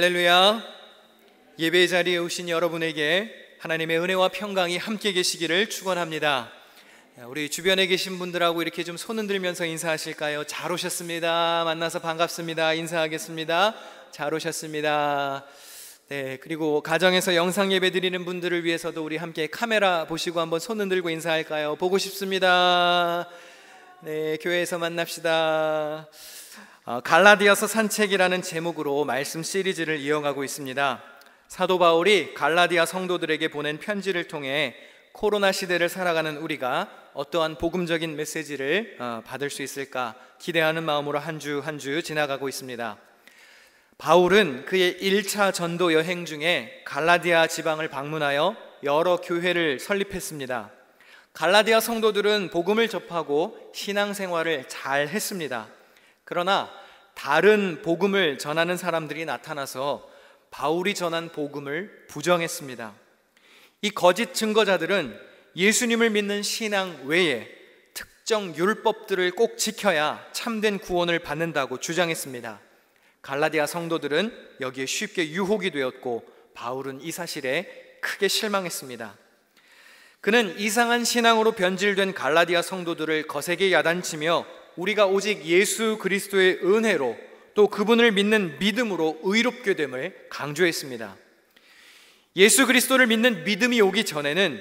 할렐루야. 예배의 자리에 오신 여러분에게 하나님의 은혜와 평강이 함께 계시기를 축원합니다. 우리 주변에 계신 분들하고 이렇게 좀 손 흔들면서 인사하실까요? 잘 오셨습니다. 만나서 반갑습니다. 인사하겠습니다. 잘 오셨습니다. 네, 그리고 가정에서 영상 예배 드리는 분들을 위해서도 우리 함께 카메라 보시고 한번 손 흔들고 인사할까요? 보고 싶습니다. 네, 교회에서 만납시다. 어, 갈라디아서 산책이라는 제목으로 말씀 시리즈를 이어가고 있습니다. 사도 바울이 갈라디아 성도들에게 보낸 편지를 통해 코로나 시대를 살아가는 우리가 어떠한 복음적인 메시지를 어, 받을 수 있을까 기대하는 마음으로 한 주 한 주 지나가고 있습니다. 바울은 그의 1차 전도 여행 중에 갈라디아 지방을 방문하여 여러 교회를 설립했습니다. 갈라디아 성도들은 복음을 접하고 신앙생활을 잘 했습니다. 그러나 다른 복음을 전하는 사람들이 나타나서 바울이 전한 복음을 부정했습니다. 이 거짓 증거자들은 예수님을 믿는 신앙 외에 특정 율법들을 꼭 지켜야 참된 구원을 받는다고 주장했습니다. 갈라디아 성도들은 여기에 쉽게 유혹이 되었고 바울은 이 사실에 크게 실망했습니다. 그는 이상한 신앙으로 변질된 갈라디아 성도들을 거세게 야단치며 우리가 오직 예수 그리스도의 은혜로 또 그분을 믿는 믿음으로 의롭게 됨을 강조했습니다. 예수 그리스도를 믿는 믿음이 오기 전에는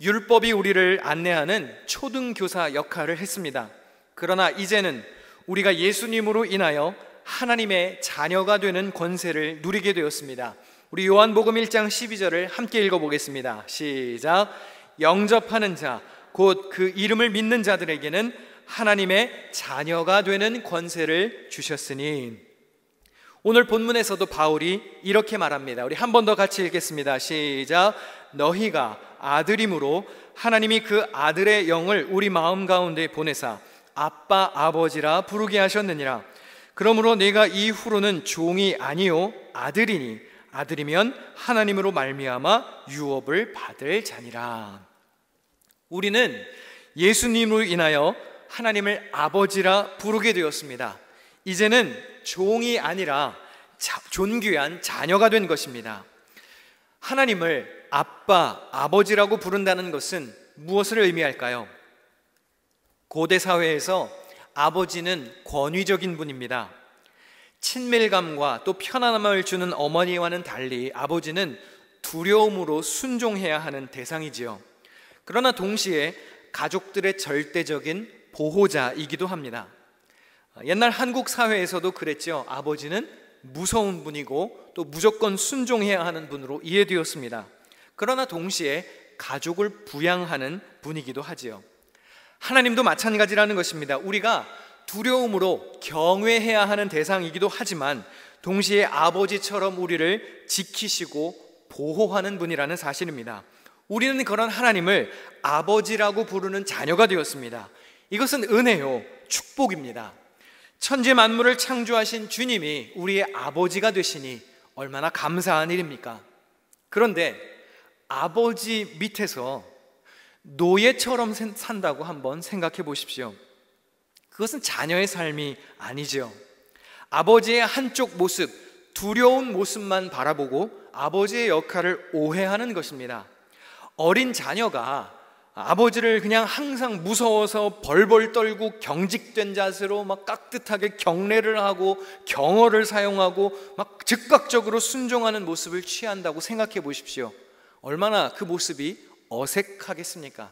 율법이 우리를 안내하는 초등교사 역할을 했습니다. 그러나 이제는 우리가 예수님으로 인하여 하나님의 자녀가 되는 권세를 누리게 되었습니다. 우리 요한복음 1장 12절을 함께 읽어보겠습니다. 시작. 영접하는 자, 곧 그 이름을 믿는 자들에게는 하나님의 자녀가 되는 권세를 주셨으니 오늘 본문에서도 바울이 이렇게 말합니다. 우리 한 번 더 같이 읽겠습니다. 시작. 너희가 아들임으로 하나님이 그 아들의 영을 우리 마음 가운데 보내사 아빠 아버지라 부르게 하셨느니라. 그러므로 내가 이후로는 종이 아니요 아들이니 아들이면 하나님으로 말미암아 유업을 받을 자니라. 우리는 예수님으로 인하여 하나님을 아버지라 부르게 되었습니다. 이제는 종이 아니라 자, 존귀한 자녀가 된 것입니다. 하나님을 아빠, 아버지라고 부른다는 것은 무엇을 의미할까요? 고대 사회에서 아버지는 권위적인 분입니다. 친밀감과 또 편안함을 주는 어머니와는 달리 아버지는 두려움으로 순종해야 하는 대상이지요. 그러나 동시에 가족들의 절대적인 보호자이기도 합니다. 옛날 한국 사회에서도 그랬죠. 아버지는 무서운 분이고 또 무조건 순종해야 하는 분으로 이해되었습니다. 그러나 동시에 가족을 부양하는 분이기도 하지요. 하나님도 마찬가지라는 것입니다. 우리가 두려움으로 경외해야 하는 대상이기도 하지만 동시에 아버지처럼 우리를 지키시고 보호하는 분이라는 사실입니다. 우리는 그런 하나님을 아버지라고 부르는 자녀가 되었습니다. 이것은 은혜요, 축복입니다. 천지 만물을 창조하신 주님이 우리의 아버지가 되시니 얼마나 감사한 일입니까? 그런데 아버지 밑에서 노예처럼 산다고 한번 생각해 보십시오. 그것은 자녀의 삶이 아니지 아버지의 한쪽 모습, 두려운 모습만 바라보고 아버지의 역할을 오해하는 것입니다. 어린 자녀가 아버지를 그냥 항상 무서워서 벌벌 떨고 경직된 자세로 막 깍듯하게 경례를 하고 경어를 사용하고 막 즉각적으로 순종하는 모습을 취한다고 생각해 보십시오. 얼마나 그 모습이 어색하겠습니까?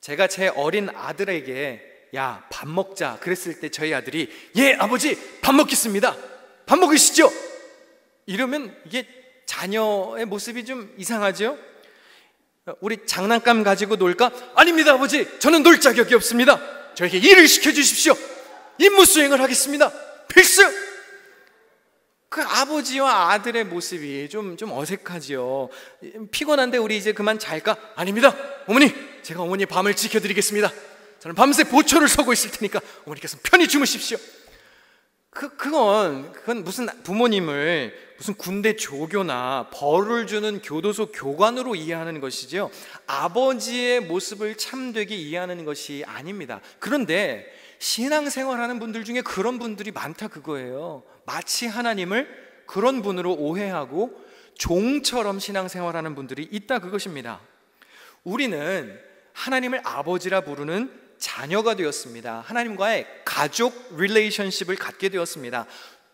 제가 제 어린 아들에게 야, 밥 먹자 그랬을 때 저희 아들이 예, 아버지, 밥 먹겠습니다. 밥 먹으시죠? 이러면 이게 자녀의 모습이 좀 이상하죠? 우리 장난감 가지고 놀까? 아닙니다, 아버지. 저는 놀 자격이 없습니다. 저에게 일을 시켜주십시오. 임무 수행을 하겠습니다. 필수! 그 아버지와 아들의 모습이 좀, 좀 어색하지요. 피곤한데 우리 이제 그만 잘까? 아닙니다. 어머니, 제가 어머니 밤을 지켜드리겠습니다. 저는 밤새 보초를 서고 있을 테니까 어머니께서 편히 주무십시오. 그, 그건, 그건 무슨 부모님을 무슨 군대 조교나 벌을 주는 교도소 교관으로 이해하는 것이지요. 아버지의 모습을 참되게 이해하는 것이 아닙니다. 그런데 신앙생활하는 분들 중에 그런 분들이 많다 그거예요. 마치 하나님을 그런 분으로 오해하고 종처럼 신앙생활하는 분들이 있다 그것입니다. 우리는 하나님을 아버지라 부르는 자녀가 되었습니다. 하나님과의 가족 릴레이션십을 갖게 되었습니다.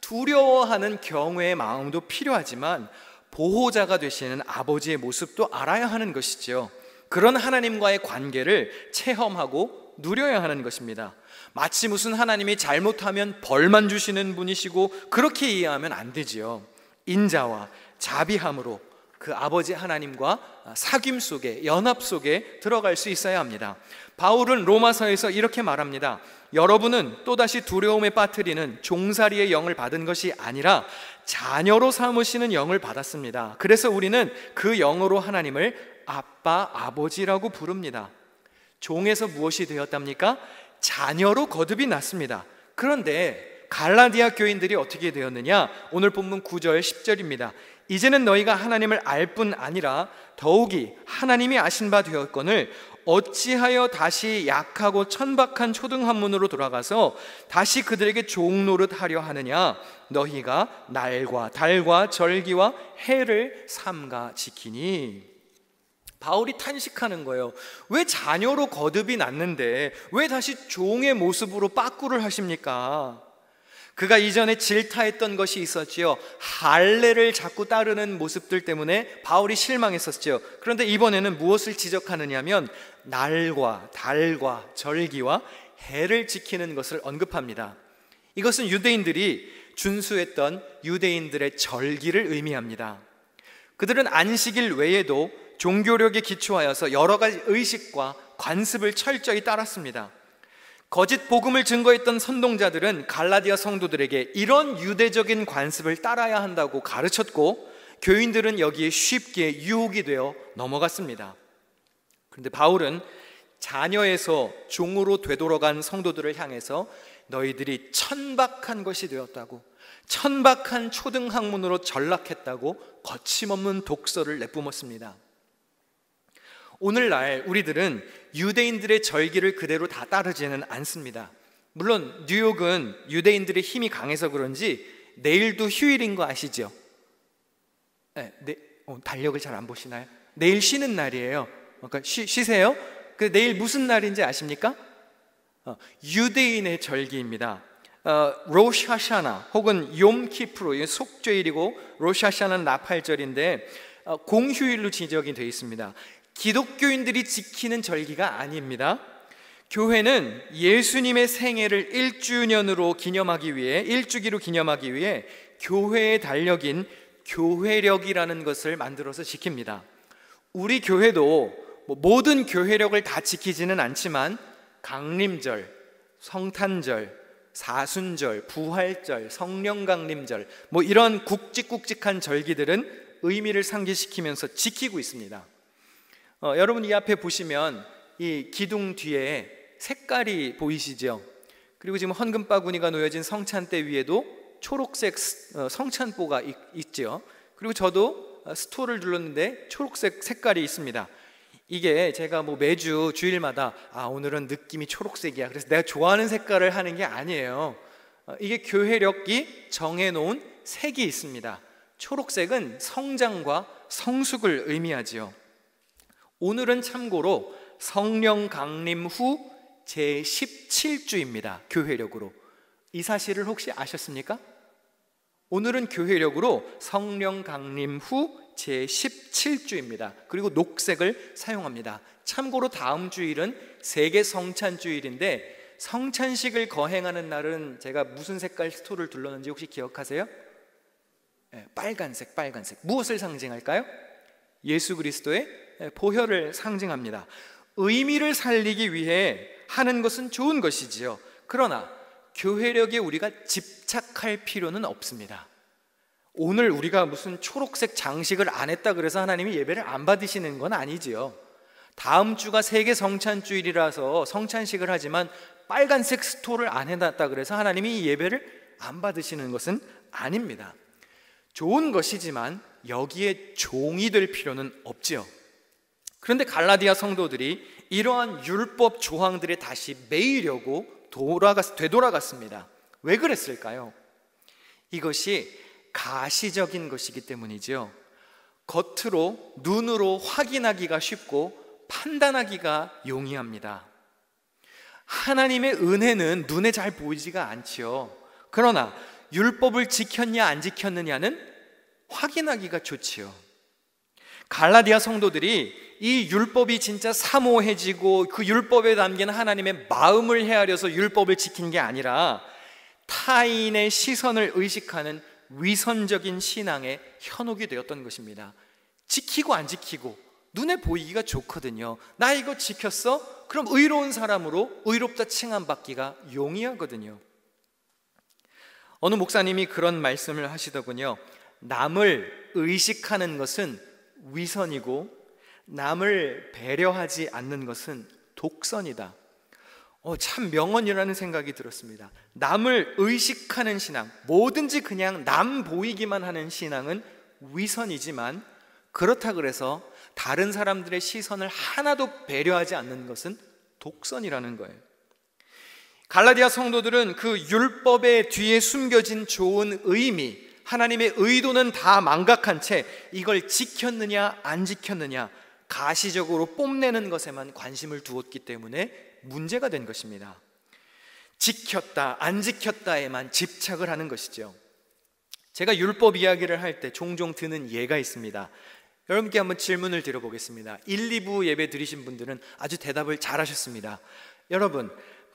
두려워하는 경외의 마음도 필요하지만 보호자가 되시는 아버지의 모습도 알아야 하는 것이지요. 그런 하나님과의 관계를 체험하고 누려야 하는 것입니다. 마치 무슨 하나님이 잘못하면 벌만 주시는 분이시고 그렇게 이해하면 안 되지요. 인자와 자비함으로 그 아버지 하나님과 사귐 속에 연합 속에 들어갈 수 있어야 합니다. 바울은 로마서에서 이렇게 말합니다. 여러분은 또다시 두려움에 빠뜨리는 종살이의 영을 받은 것이 아니라 자녀로 삼으시는 영을 받았습니다. 그래서 우리는 그 영으로 하나님을 아빠, 아버지라고 부릅니다. 종에서 무엇이 되었답니까? 자녀로 거듭이 났습니다. 그런데 갈라디아 교인들이 어떻게 되었느냐? 오늘 본문 9절 10절입니다. 이제는 너희가 하나님을 알 뿐 아니라 더욱이 하나님이 아신 바 되었건을 어찌하여 다시 약하고 천박한 초등학문으로 돌아가서 다시 그들에게 종 노릇하려 하느냐 너희가 날과 달과 절기와 해를 삼가 지키니 바울이 탄식하는 거예요. 왜 자녀로 거듭이 났는데 왜 다시 종의 모습으로 빠꾸를 하십니까? 그가 이전에 질타했던 것이 있었지요. 할례를 자꾸 따르는 모습들 때문에 바울이 실망했었지요. 그런데 이번에는 무엇을 지적하느냐면 날과 달과 절기와 해를 지키는 것을 언급합니다. 이것은 유대인들이 준수했던 유대인들의 절기를 의미합니다. 그들은 안식일 외에도 종교력에 기초하여서 여러 가지 의식과 관습을 철저히 따랐습니다. 거짓 복음을 증거했던 선동자들은 갈라디아 성도들에게 이런 유대적인 관습을 따라야 한다고 가르쳤고 교인들은 여기에 쉽게 유혹이 되어 넘어갔습니다. 그런데 바울은 자녀에서 종으로 되돌아간 성도들을 향해서 너희들이 천박한 것이 되었다고 천박한 초등 학문으로 전락했다고 거침없는 독서를 내뿜었습니다. 오늘날 우리들은 유대인들의 절기를 그대로 다 따르지는 않습니다. 물론 뉴욕은 유대인들의 힘이 강해서 그런지 내일도 휴일인 거 아시죠? 네, 네 어, 달력을 잘 안 보시나요? 내일 쉬는 날이에요. 그러니까 쉬, 쉬세요. 그 내일 무슨 날인지 아십니까? 어, 유대인의 절기입니다. 어, 로샤샤나 혹은 욤키프로 속죄일이고 로샤샤나는 나팔절인데 어, 공휴일로 지적이 되어 있습니다. 기독교인들이 지키는 절기가 아닙니다. 교회는 예수님의 생애를 1주년으로 기념하기 위해 1주기로 기념하기 위해 교회의 달력인 교회력이라는 것을 만들어서 지킵니다. 우리 교회도 뭐 모든 교회력을 다 지키지는 않지만 강림절, 성탄절, 사순절, 부활절, 성령강림절 뭐 이런 굵직굵직한 절기들은 의미를 상기시키면서 지키고 있습니다. 어, 여러분 이 앞에 보시면 이 기둥 뒤에 색깔이 보이시죠? 그리고 지금 헌금 바구니가 놓여진 성찬대 위에도 초록색 어, 성찬보가 있, 죠 그리고 저도 어, 스토어를 눌렀는데 초록색 색깔이 있습니다. 이게 제가 뭐 매주 주일마다 아 오늘은 느낌이 초록색이야. 그래서 내가 좋아하는 색깔을 하는 게 아니에요. 어, 이게 교회력이 정해놓은 색이 있습니다. 초록색은 성장과 성숙을 의미하지요. 오늘은 참고로 성령 강림 후 제17주입니다. 교회력으로. 이 사실을 혹시 아셨습니까? 오늘은 교회력으로 성령 강림 후 제17주입니다. 그리고 녹색을 사용합니다. 참고로 다음 주일은 세계 성찬 주일인데 성찬식을 거행하는 날은 제가 무슨 색깔 스토를 둘렀는지 혹시 기억하세요? 네, 빨간색, 빨간색. 무엇을 상징할까요? 예수 그리스도의 예, 보혈을 상징합니다. 의미를 살리기 위해 하는 것은 좋은 것이지요. 그러나 교회력에 우리가 집착할 필요는 없습니다. 오늘 우리가 무슨 초록색 장식을 안 했다 그래서 하나님이 예배를 안 받으시는 건 아니지요. 다음 주가 세계 성찬주일이라서 성찬식을 하지만 빨간색 스토를 안 해놨다 그래서 하나님이 이 예배를 안 받으시는 것은 아닙니다. 좋은 것이지만 여기에 종이 될 필요는 없지요. 그런데 갈라디아 성도들이 이러한 율법 조항들에 다시 매이려고 돌아갔, 되돌아갔습니다. 왜 그랬을까요? 이것이 가시적인 것이기 때문이죠. 겉으로 눈으로 확인하기가 쉽고 판단하기가 용이합니다. 하나님의 은혜는 눈에 잘 보이지가 않지요. 그러나 율법을 지켰냐 안 지켰느냐는 확인하기가 좋지요. 갈라디아 성도들이 이 율법이 진짜 사모해지고 그 율법에 담긴 하나님의 마음을 헤아려서 율법을 지킨 게 아니라 타인의 시선을 의식하는 위선적인 신앙의 현혹이 되었던 것입니다. 지키고 안 지키고 눈에 보이기가 좋거든요. 나 이거 지켰어? 그럼 의로운 사람으로 의롭다 칭함 받기가 용이하거든요. 어느 목사님이 그런 말씀을 하시더군요. 남을 의식하는 것은 위선이고 남을 배려하지 않는 것은 독선이다. 어, 참 명언이라는 생각이 들었습니다. 남을 의식하는 신앙, 뭐든지 그냥 남 보이기만 하는 신앙은 위선이지만 그렇다 그래서 다른 사람들의 시선을 하나도 배려하지 않는 것은 독선이라는 거예요. 갈라디아 성도들은 그 율법의 뒤에 숨겨진 좋은 의미, 하나님의 의도는 다 망각한 채 이걸 지켰느냐 안 지켰느냐 가시적으로 뽐내는 것에만 관심을 두었기 때문에 문제가 된 것입니다. 지켰다 안 지켰다에만 집착을 하는 것이죠. 제가 율법 이야기를 할 때 종종 드는 예가 있습니다. 여러분께 한번 질문을 드려보겠습니다. 1, 2부 예배 드리신 분들은 아주 대답을 잘하셨습니다. 여러분,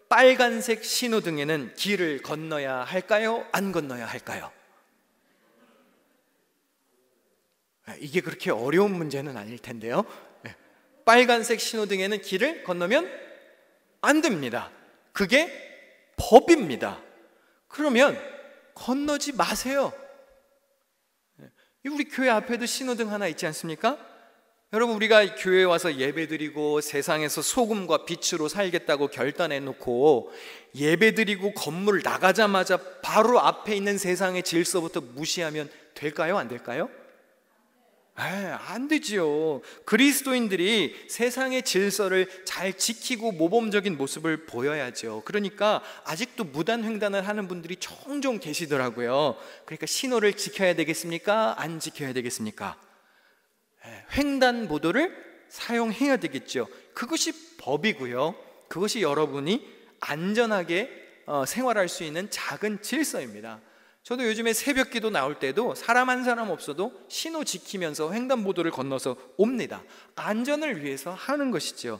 빨간색 신호등에는 길을 건너야 할까요? 안 건너야 할까요? 아, 이게 그렇게 어려운 문제는 아닐 텐데요. 예. 빨간색 신호등에는 길을 건너면 안 됩니다. 그게 법입니다. 그러면 건너지 마세요. 예. 우리 교회 앞에도 신호등 하나 있지 않습니까? 여러분 우리가 교회에 와서 예배드리고 세상에서 소금과 빛으로 살겠다고 결단해 놓고 예배드리고 건물 나가자마자 바로 앞에 있는 세상의 질서부터 무시하면 될까요? 안 될까요? 안 되지요. 그리스도인들이 세상의 질서를 잘 지키고 모범적인 모습을 보여야죠. 그러니까 아직도 무단 횡단을 하는 분들이 종종 계시더라고요. 그러니까 신호를 지켜야 되겠습니까? 안 지켜야 되겠습니까? 횡단보도를 사용해야 되겠죠. 그것이 법이고요. 그것이 여러분이 안전하게 어, 생활할 수 있는 작은 질서입니다. 저도 요즘에 새벽 기도 나올 때도 사람 한 사람 없어도 신호 지키면서 횡단보도를 건너서 옵니다. 안전을 위해서 하는 것이죠.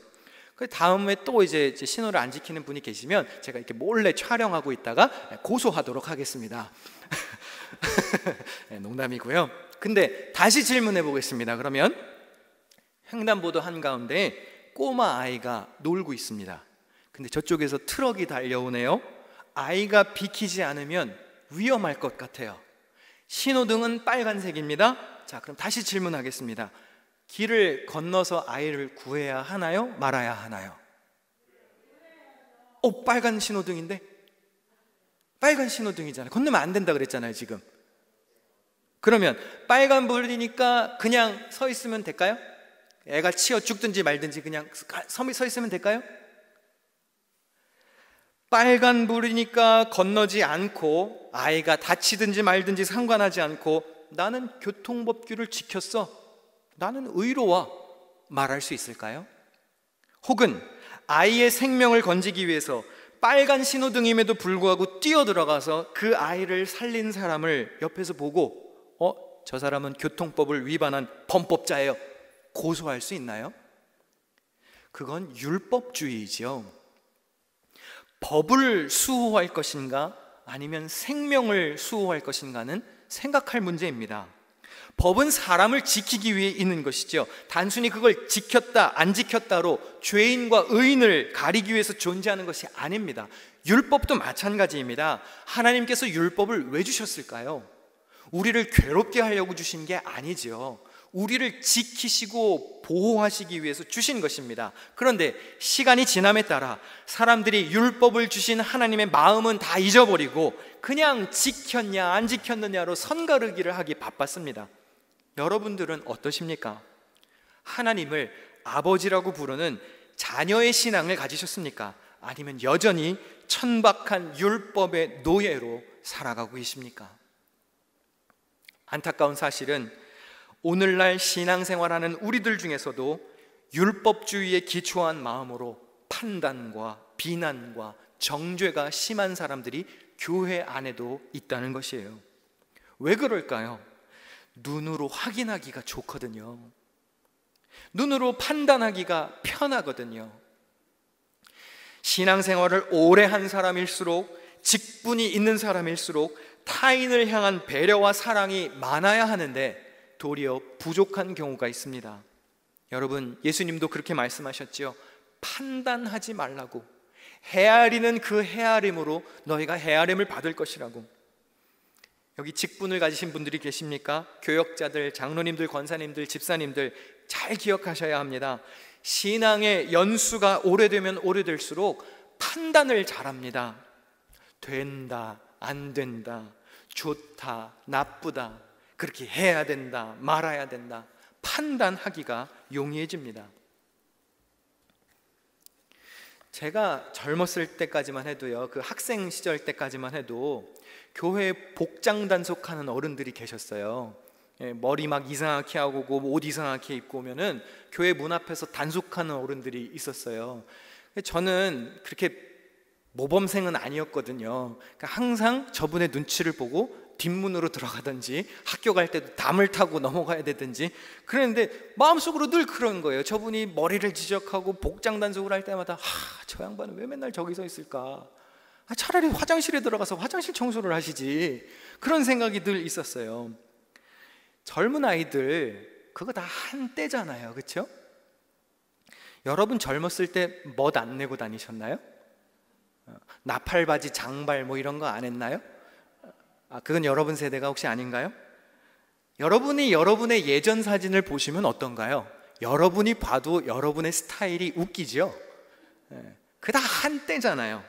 그 다음에 또 이제 신호를 안 지키는 분이 계시면 제가 이렇게 몰래 촬영하고 있다가 고소하도록 하겠습니다. 네, 농담이고요. 근데 다시 질문해 보겠습니다. 그러면 횡단보도 한가운데 꼬마 아이가 놀고 있습니다. 근데 저쪽에서 트럭이 달려오네요. 아이가 비키지 않으면 위험할 것 같아요. 신호등은 빨간색입니다. 자, 그럼 다시 질문하겠습니다. 길을 건너서 아이를 구해야 하나요? 말아야 하나요? 어, 빨간 신호등인데? 빨간 신호등이잖아요. 건너면 안 된다 그랬잖아요, 지금. 그러면 빨간 불이니까 그냥 서 있으면 될까요? 애가 치어 죽든지 말든지 그냥 서 있으면 될까요? 빨간 불이니까 건너지 않고 아이가 다치든지 말든지 상관하지 않고 나는 교통법규를 지켰어. 나는 의로워. 말할 수 있을까요? 혹은 아이의 생명을 건지기 위해서 빨간 신호등임에도 불구하고 뛰어들어가서 그 아이를 살린 사람을 옆에서 보고 어, 저 사람은 교통법을 위반한 범법자예요. 고소할 수 있나요? 그건 율법주의지요. 법을 수호할 것인가 아니면 생명을 수호할 것인가는 생각할 문제입니다. 법은 사람을 지키기 위해 있는 것이죠. 단순히 그걸 지켰다, 안 지켰다로 죄인과 의인을 가리기 위해서 존재하는 것이 아닙니다. 율법도 마찬가지입니다. 하나님께서 율법을 왜 주셨을까요? 우리를 괴롭게 하려고 주신 게 아니지요. 우리를 지키시고 보호하시기 위해서 주신 것입니다. 그런데 시간이 지남에 따라 사람들이 율법을 주신 하나님의 마음은 다 잊어버리고 그냥 지켰냐 안 지켰느냐로 선가르기를 하기 바빴습니다. 여러분들은 어떠십니까? 하나님을 아버지라고 부르는 자녀의 신앙을 가지셨습니까? 아니면 여전히 천박한 율법의 노예로 살아가고 계십니까? 안타까운 사실은 오늘날 신앙생활하는 우리들 중에서도 율법주의에 기초한 마음으로 판단과 비난과 정죄가 심한 사람들이 교회 안에도 있다는 것이에요. 왜 그럴까요? 눈으로 확인하기가 좋거든요. 눈으로 판단하기가 편하거든요. 신앙생활을 오래 한 사람일수록 직분이 있는 사람일수록 타인을 향한 배려와 사랑이 많아야 하는데 도리어 부족한 경우가 있습니다. 여러분, 예수님도 그렇게 말씀하셨지요. 판단하지 말라고. 헤아리는 그 헤아림으로 너희가 헤아림을 받을 것이라고. 여기 직분을 가지신 분들이 계십니까? 교역자들, 장로님들, 권사님들, 집사님들 잘 기억하셔야 합니다. 신앙의 연수가 오래되면 오래될수록 판단을 잘합니다. 된다, 안 된다, 좋다, 나쁘다. 그렇게 해야 된다, 말아야 된다 판단하기가 용이해집니다. 제가 젊었을 때까지만 해도요, 그 학생 시절 때까지만 해도 교회 복장 단속하는 어른들이 계셨어요. 예, 머리 막 이상하게 하고 옷 이상하게 입고 오면은 교회 문 앞에서 단속하는 어른들이 있었어요. 저는 그렇게 모범생은 아니었거든요. 그러니까 항상 저분의 눈치를 보고 뒷문으로 들어가든지 학교 갈 때도 담을 타고 넘어가야 되든지 그랬는데 마음속으로 늘 그런 거예요. 저분이 머리를 지적하고 복장 단속을 할 때마다 하, 저 양반은 왜 맨날 저기서 있을까? 아, 차라리 화장실에 들어가서 화장실 청소를 하시지. 그런 생각이 늘 있었어요. 젊은 아이들 그거 다 한때잖아요. 그렇죠? 여러분 젊었을 때 멋 안 내고 다니셨나요? 어, 나팔바지, 장발 뭐 이런 거 안 했나요? 아, 그건 여러분 세대가 혹시 아닌가요? 여러분이 여러분의 예전 사진을 보시면 어떤가요? 여러분이 봐도 여러분의 스타일이 웃기지요? 예, 그다 한때잖아요.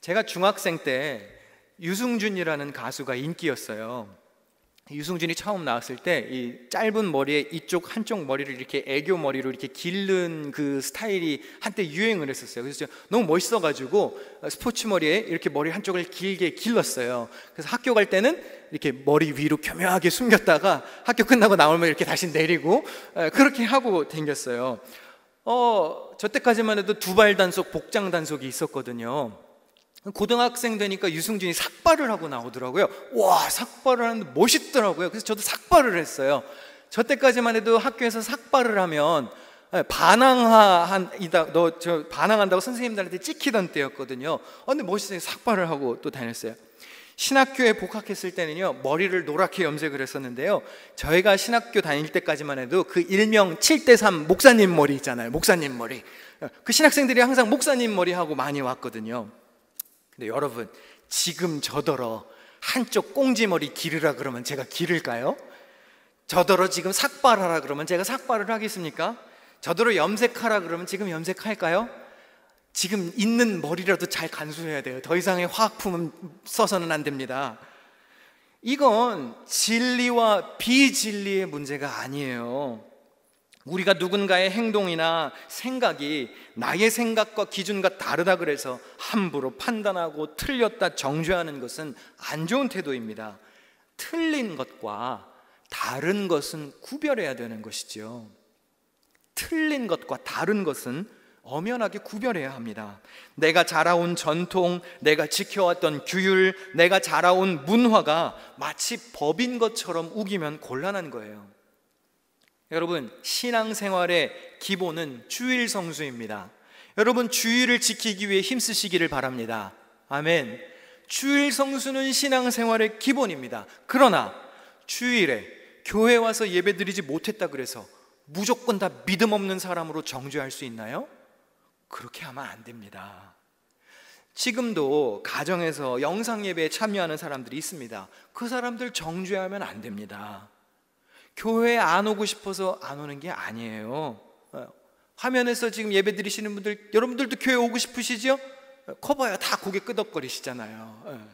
제가 중학생 때 유승준이라는 가수가 인기였어요. 유승준이 처음 나왔을 때 이 짧은 머리에 이쪽 한쪽 머리를 이렇게 애교 머리로 이렇게 길른그 스타일이 한때 유행을 했었어요. 그래서 너무 멋있어 가지고 스포츠 머리에 이렇게 머리 한쪽을 길게 길렀어요. 그래서 학교 갈 때는 이렇게 머리 위로 교묘하게 숨겼다가 학교 끝나고 나오면 이렇게 다시 내리고 그렇게 하고 댕겼어요. 어, 저때까지만 해도 두발 단속, 복장 단속이 있었거든요. 고등학생 되니까 유승준이 삭발을 하고 나오더라고요. 와, 삭발을 하는데 멋있더라고요. 그래서 저도 삭발을 했어요. 저 때까지만 해도 학교에서 삭발을 하면 예, 반항하이다, 너 저 반항한다고 선생님들한테 찍히던 때였거든요. 아, 근데 멋있어요. 삭발을 하고 또 다녔어요. 신학교에 복학했을 때는요, 머리를 노랗게 염색을 했었는데요. 저희가 신학교 다닐 때까지만 해도 그 일명 7대3 목사님 머리 있잖아요. 목사님 머리. 어, 그 신학생들이 항상 목사님 머리 하고 많이 왔거든요. 근데 여러분, 지금 저더러 한쪽 꽁지머리 기르라 그러면 제가 기를까요? 저더러 지금 삭발하라 그러면 제가 삭발을 하겠습니까? 저더러 염색하라 그러면 지금 염색할까요? 지금 있는 머리라도 잘 간수해야 돼요. 더 이상의 화학품은 써서는 안 됩니다. 이건 진리와 비진리의 문제가 아니에요. 우리가 누군가의 행동이나 생각이 나의 생각과 기준과 다르다 그래서 함부로 판단하고 틀렸다 정죄하는 것은 안 좋은 태도입니다. 틀린 것과 다른 것은 구별해야 되는 것이지요. 틀린 것과 다른 것은 엄연하게 구별해야 합니다. 내가 자라온 전통, 내가 지켜왔던 규율, 내가 자라온 문화가 마치 법인 것처럼 우기면 곤란한 거예요. 여러분, 신앙생활의 기본은 주일 성수입니다. 여러분, 주일을 지키기 위해 힘쓰시기를 바랍니다. 아멘. 주일 성수는 신앙생활의 기본입니다. 그러나 주일에 교회 와서 예배드리지 못했다 그래서 무조건 다 믿음 없는 사람으로 정죄할 수 있나요? 그렇게 하면 안 됩니다. 지금도 가정에서 영상 예배에 참여하는 사람들이 있습니다. 그 사람들 정죄하면 안 됩니다. 교회 안 오고 싶어서 안 오는 게 아니에요. 어, 화면에서 지금 예배 드리시는 분들, 여러분들도 교회 오고 싶으시죠? 어, 커버야다 고개 끄덕거리시잖아요. 어.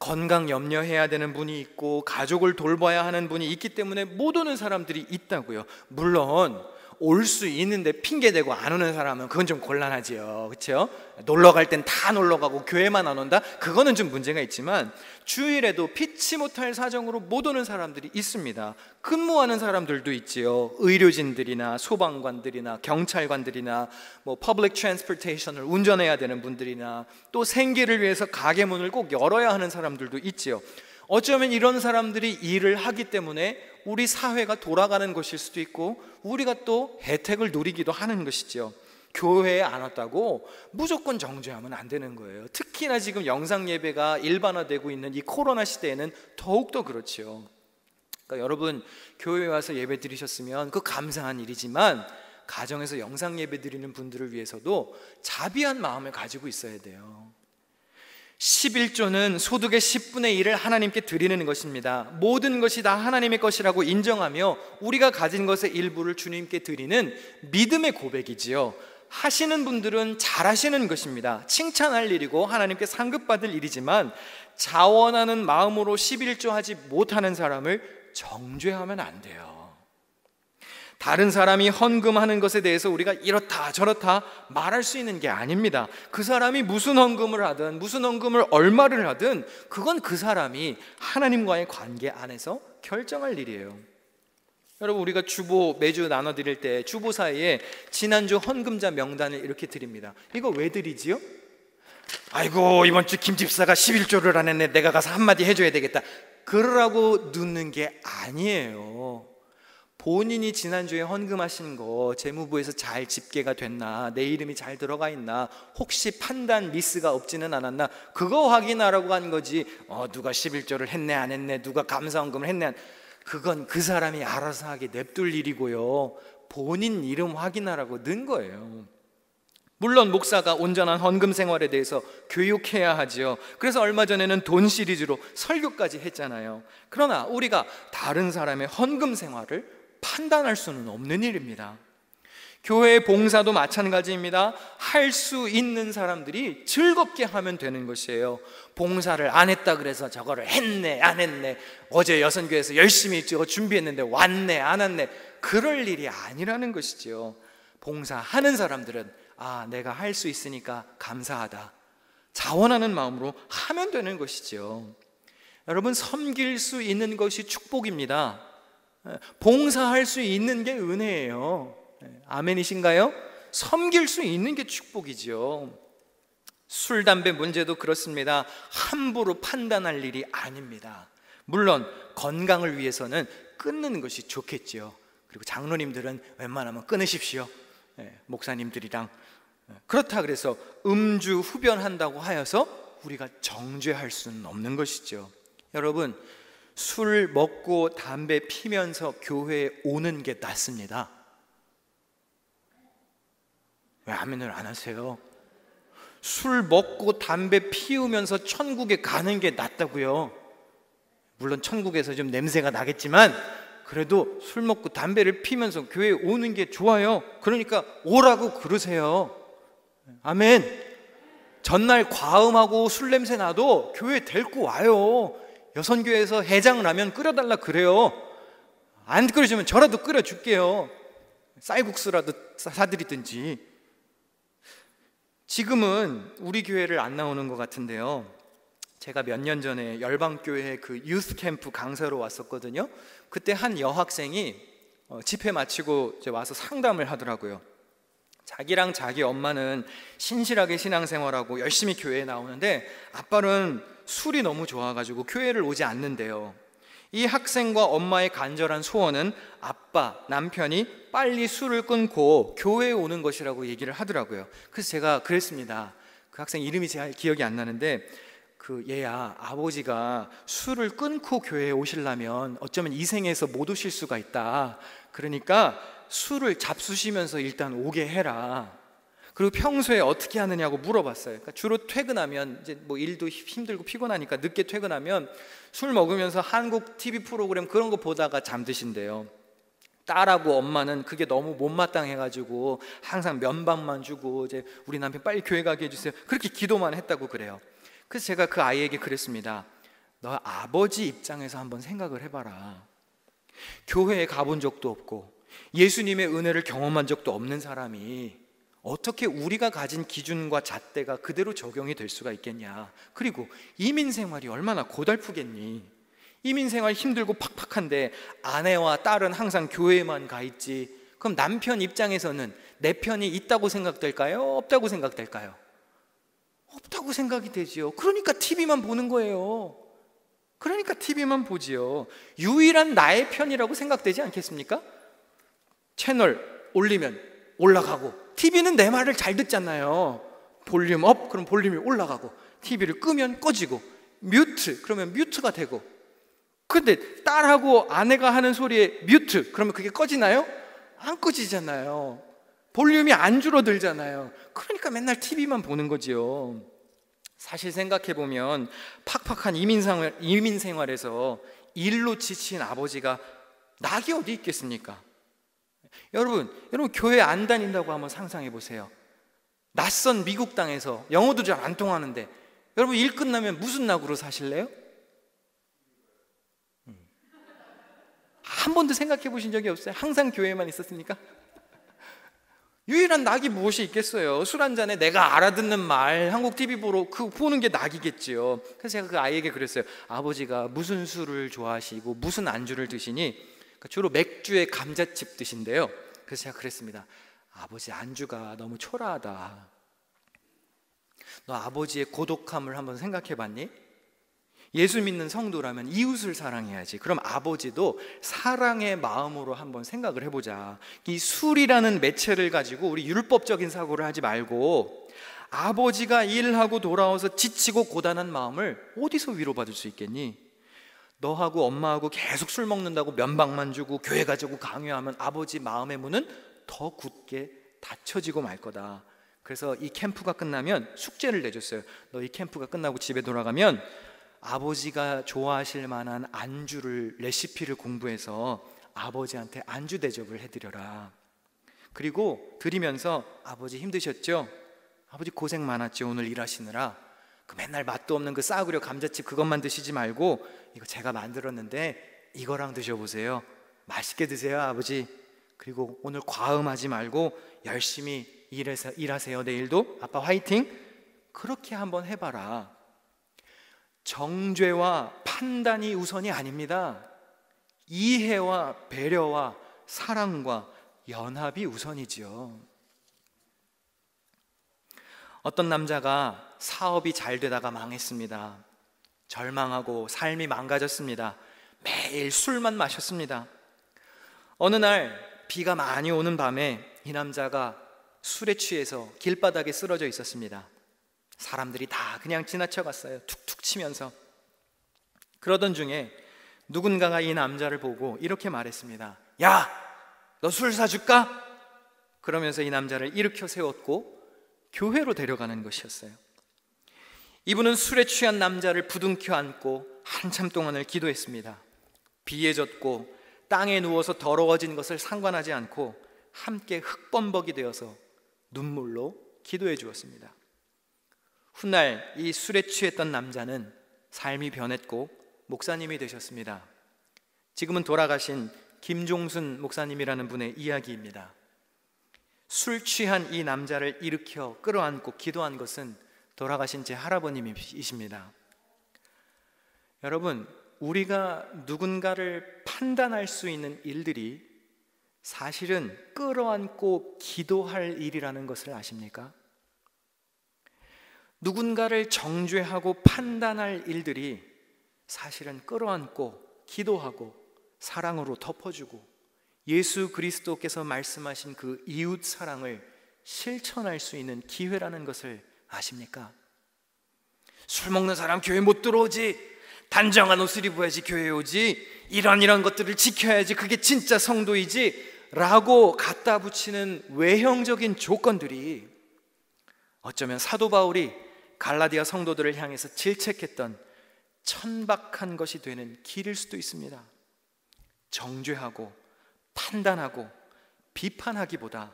건강 염려해야 되는 분이 있고 가족을 돌봐야 하는 분이 있기 때문에 못 오는 사람들이 있다고요. 물론 올수 있는데 핑계 대고 안 오는 사람은 그건 좀 곤란하지요. 그렇죠? 놀러 갈 땐 다 놀러 가고 교회만 안 온다. 그거는 좀 문제가 있지만 주일에도 피치 못할 사정으로 못 오는 사람들이 있습니다. 근무하는 사람들도 있지요. 의료진들이나 소방관들이나 경찰관들이나 뭐 퍼블릭 트랜스포테이션을 운전해야 되는 분들이나 또 생계를 위해서 가게 문을 꼭 열어야 하는 사람들도 있지요. 어쩌면 이런 사람들이 일을 하기 때문에 우리 사회가 돌아가는 것일 수도 있고 우리가 또 혜택을 누리기도 하는 것이죠 교회에 안 왔다고 무조건 정죄하면 안 되는 거예요. 특히나 지금 영상 예배가 일반화되고 있는 이 코로나 시대에는 더욱더 그렇지요. 그러니까 여러분 교회 에 와서 예배 드리셨으면 그 감사한 일이지만 가정에서 영상 예배 드리는 분들을 위해서도 자비한 마음을 가지고 있어야 돼요. 11조는 소득의 10분의 1을 하나님께 드리는 것입니다. 모든 것이 다 하나님의 것이라고 인정하며 우리가 가진 것의 일부를 주님께 드리는 믿음의 고백이지요. 하시는 분들은 잘하시는 것입니다. 칭찬할 일이고 하나님께 상급받을 일이지만 자원하는 마음으로 11조 하지 못하는 사람을 정죄하면 안 돼요. 다른 사람이 헌금하는 것에 대해서 우리가 이렇다 저렇다 말할 수 있는 게 아닙니다. 그 사람이 무슨 헌금을 하든 무슨 헌금을 얼마를 하든 그건 그 사람이 하나님과의 관계 안에서 결정할 일이에요. 여러분 우리가 주보 매주 나눠 드릴 때 주보 사이에 지난주 헌금자 명단을 이렇게 드립니다. 이거 왜 드리지요? 아이고 이번 주 김집사가 11조를 안 했네 내가 가서 한마디 해줘야 되겠다 그러라고 눕는 게 아니에요 본인이 지난주에 헌금하신 거 재무부에서 잘 집계가 됐나, 내 이름이 잘 들어가 있나, 혹시 판단 미스가 없지는 않았나, 그거 확인하라고 한 거지, 어, 누가 11조를 했네, 안 했네, 누가 감사헌금을 했네, 안, 그건 그 사람이 알아서 하게 냅둘 일이고요. 본인 이름 확인하라고 는 거예요. 물론 목사가 온전한 헌금 생활에 대해서 교육해야 하지요. 그래서 얼마 전에는 돈 시리즈로 설교까지 했잖아요. 그러나 우리가 다른 사람의 헌금 생활을 판단할 수는 없는 일입니다. 교회 봉사도 마찬가지입니다. 할 수 있는 사람들이 즐겁게 하면 되는 것이에요. 봉사를 안 했다 그래서 저거를 했네, 안 했네. 어제 여선교회에서 열심히 저거 준비했는데 왔네, 안 왔네. 그럴 일이 아니라는 것이지 봉사하는 사람들은 아, 내가 할 수 있으니까 감사하다. 자원하는 마음으로 하면 되는 것이지 여러분, 섬길 수 있는 것이 축복입니다. 봉사할 수 있는 게 은혜예요. 네, 아멘이신가요? 섬길 수 있는 게 축복이죠. 술, 담배 문제도 그렇습니다. 함부로 판단할 일이 아닙니다. 물론 건강을 위해서는 끊는 것이 좋겠지요. 그리고 장로님들은 웬만하면 끊으십시오. 네, 목사님들이랑 네, 그렇다 그래서 음주 후변한다고 하여서 우리가 정죄할 수는 없는 것이죠. 여러분 술 먹고 담배 피면서 교회에 오는 게 낫습니다. 왜 아멘을 안 하세요? 술 먹고 담배 피우면서 천국에 가는 게 낫다고요. 물론 천국에서 좀 냄새가 나겠지만 그래도 술 먹고 담배를 피면서 교회에 오는 게 좋아요. 그러니까 오라고 그러세요. 아멘. 전날 과음하고 술 냄새 나도 교회 데리고 와요. 여선교회에서 해장 라면 끓여달라 그래요. 안 끓여주면 저라도 끓여줄게요. 쌀국수라도 사드리든지. 지금은 우리 교회를 안 나오는 것 같은데요. 제가 몇 년 전에 열방교회 그 유스 캠프 강사로 왔었거든요. 그때 한 여학생이 어, 집회 마치고 이제 와서 상담을 하더라고요. 자기랑 자기 엄마는 신실하게 신앙생활하고 열심히 교회에 나오는데 아빠는 술이 너무 좋아가지고 교회를 오지 않는데요. 이 학생과 엄마의 간절한 소원은 아빠, 남편이 빨리 술을 끊고 교회에 오는 것이라고 얘기를 하더라고요. 그래서 제가 그랬습니다. 그 학생 이름이 제가 기억이 안 나는데 그 얘야 아버지가 술을 끊고 교회에 오시려면 어쩌면 이 생에서 못 오실 수가 있다. 그러니까 술을 잡수시면서 일단 오게 해라. 그리고 평소에 어떻게 하느냐고 물어봤어요. 그러니까 주로 퇴근하면 이제 뭐 일도 힘들고 피곤하니까 늦게 퇴근하면 술 먹으면서 한국 TV 프로그램 그런 거 보다가 잠드신대요. 딸하고 엄마는 그게 너무 못마땅해가지고 항상 면박만 주고 이제 우리 남편 빨리 교회 가게 해주세요. 그렇게 기도만 했다고 그래요. 그래서 제가 그 아이에게 그랬습니다. 너 아버지 입장에서 한번 생각을 해봐라. 교회에 가본 적도 없고 예수님의 은혜를 경험한 적도 없는 사람이 어떻게 우리가 가진 기준과 잣대가 그대로 적용이 될 수가 있겠냐. 그리고 이민 생활이 얼마나 고달프겠니. 이민 생활 힘들고 팍팍한데 아내와 딸은 항상 교회만 가 있지. 그럼 남편 입장에서는 내 편이 있다고 생각될까요? 없다고 생각될까요? 없다고 생각이 되지요. 그러니까 TV만 보는 거예요. 그러니까 TV만 보지요. 유일한 나의 편이라고 생각되지 않겠습니까? 채널 올리면 올라가고 TV는 내 말을 잘 듣잖아요. 볼륨 업, 그럼 볼륨이 올라가고, TV를 끄면 꺼지고, 뮤트, 그러면 뮤트가 되고. 근데 딸하고 아내가 하는 소리에 뮤트, 그러면 그게 꺼지나요? 안 꺼지잖아요. 볼륨이 안 줄어들잖아요. 그러니까 맨날 TV만 보는 거지요. 사실 생각해보면 팍팍한 이민생활, 이민생활에서 일로 지친 아버지가 낙이 어디 있겠습니까? 여러분, 여러분 교회 안 다닌다고 한번 상상해 보세요. 낯선 미국 땅에서 영어도 잘 안 통하는데 여러분 일 끝나면 무슨 낙으로 사실래요? 한 번도 생각해 보신 적이 없어요? 항상 교회만 있었으니까. 유일한 낙이 무엇이 있겠어요? 술 한 잔에 내가 알아듣는 말, 한국 TV 보러 그 보는 게 낙이겠지요. 그래서 제가 그 아이에게 그랬어요. 아버지가 무슨 술을 좋아하시고 무슨 안주를 드시니 그러니까 주로 맥주에 감자칩 드신데요 그래서 제가 그랬습니다. 아버지 안주가 너무 초라하다. 너 아버지의 고독함을 한번 생각해 봤니? 예수 믿는 성도라면 이웃을 사랑해야지. 그럼 아버지도 사랑의 마음으로 한번 생각을 해보자. 이 술이라는 매체를 가지고 우리 율법적인 사고를 하지 말고 아버지가 일하고 돌아와서 지치고 고단한 마음을 어디서 위로받을 수 있겠니? 너하고 엄마하고 계속 술 먹는다고 면박만 주고 교회 가지고 강요하면 아버지 마음의 문은 더 굳게 닫혀지고 말 거다. 그래서 이 캠프가 끝나면 숙제를 내줬어요. 너 이 캠프가 끝나고 집에 돌아가면 아버지가 좋아하실 만한 안주를 레시피를 공부해서 아버지한테 안주 대접을 해드려라. 그리고 드리면서 아버지 힘드셨죠? 아버지 고생 많았죠 오늘 일하시느라 그 맨날 맛도 없는 그 싸구려 감자칩 그것만 드시지 말고 이거 제가 만들었는데 이거랑 드셔보세요. 맛있게 드세요, 아버지. 그리고 오늘 과음하지 말고 열심히 일해서 일하세요. 내일도 아빠 화이팅. 그렇게 한번 해봐라. 정죄와 판단이 우선이 아닙니다. 이해와 배려와 사랑과 연합이 우선이지요. 어떤 남자가 사업이 잘 되다가 망했습니다. 절망하고 삶이 망가졌습니다. 매일 술만 마셨습니다. 어느 날 비가 많이 오는 밤에 이 남자가 술에 취해서 길바닥에 쓰러져 있었습니다. 사람들이 다 그냥 지나쳐 갔어요. 툭툭 치면서. 그러던 중에 누군가가 이 남자를 보고 이렇게 말했습니다. 야, 너 술 사줄까? 그러면서 이 남자를 일으켜 세웠고 교회로 데려가는 것이었어요. 이분은 술에 취한 남자를 부둥켜 안고 한참 동안을 기도했습니다. 비에 젖고 땅에 누워서 더러워진 것을 상관하지 않고 함께 흙범벅이 되어서 눈물로 기도해 주었습니다. 훗날 이 술에 취했던 남자는 삶이 변했고 목사님이 되셨습니다. 지금은 돌아가신 김종순 목사님이라는 분의 이야기입니다. 술 취한 이 남자를 일으켜 끌어안고 기도한 것은 돌아가신 제 할아버님이십니다. 여러분, 우리가 누군가를 판단할 수 있는 일들이 사실은 끌어안고 기도할 일이라는 것을 아십니까? 누군가를 정죄하고 판단할 일들이 사실은 끌어안고 기도하고 사랑으로 덮어주고 예수 그리스도께서 말씀하신 그 이웃 사랑을 실천할 수 있는 기회라는 것을 아십니까? 술 먹는 사람 교회 못 들어오지. 단정한 옷을 입어야지 교회 오지. 이런 이런 것들을 지켜야지 그게 진짜 성도이지. 라고 갖다 붙이는 외형적인 조건들이 어쩌면 사도 바울이 갈라디아 성도들을 향해서 질책했던 천박한 것이 되는 길일 수도 있습니다. 정죄하고 판단하고 비판하기보다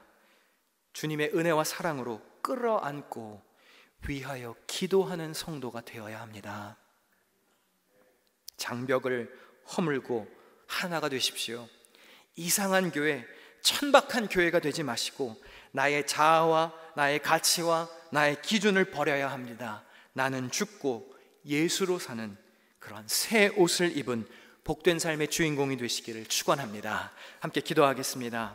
주님의 은혜와 사랑으로 끌어안고 위하여 기도하는 성도가 되어야 합니다. 장벽을 허물고 하나가 되십시오. 이상한 교회, 천박한 교회가 되지 마시고 나의 자아와 나의 가치와 나의 기준을 버려야 합니다. 나는 죽고 예수로 사는 그런 새 옷을 입은 복된 삶의 주인공이 되시기를 축원합니다. 함께 기도하겠습니다.